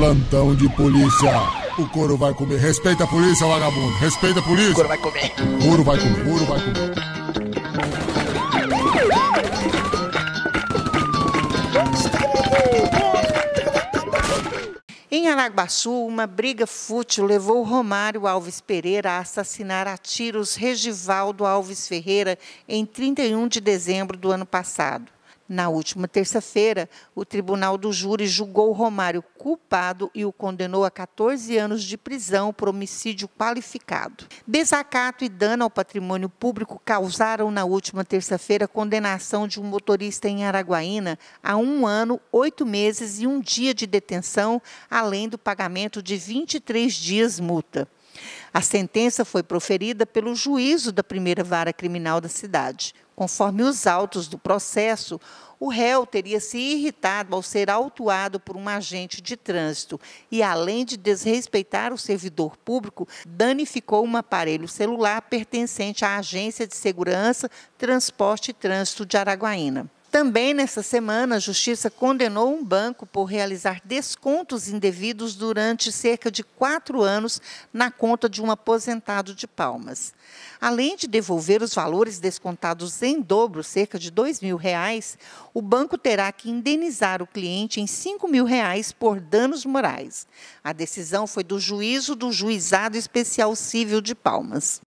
Plantão de polícia. O couro vai comer. Respeita a polícia, vagabundo. Respeita a polícia. O couro vai comer. O Couro vai comer. O Couro vai comer. Em Araguaçu, uma briga fútil levou Romário Alves Pereira a assassinar a tiros Regivaldo Alves Ferreira em 31 de dezembro do ano passado. Na última terça-feira, o Tribunal do Júri julgou Romário culpado e o condenou a 14 anos de prisão por homicídio qualificado. Desacato e dano ao patrimônio público causaram na última terça-feira a condenação de um motorista em Araguaína a um ano, oito meses e um dia de detenção, além do pagamento de 23 dias multa. A sentença foi proferida pelo juízo da primeira vara criminal da cidade. Conforme os autos do processo, o réu teria se irritado ao ser autuado por um agente de trânsito e, além de desrespeitar o servidor público, danificou um aparelho celular pertencente à Agência de Segurança, Transporte e Trânsito de Araguaína. Também nessa semana, a Justiça condenou um banco por realizar descontos indevidos durante cerca de quatro anos na conta de um aposentado de Palmas. Além de devolver os valores descontados em dobro, cerca de R$ 2 mil, reais, o banco terá que indenizar o cliente em R$ 5 mil reais por danos morais. A decisão foi do juízo do Juizado Especial Civil de Palmas.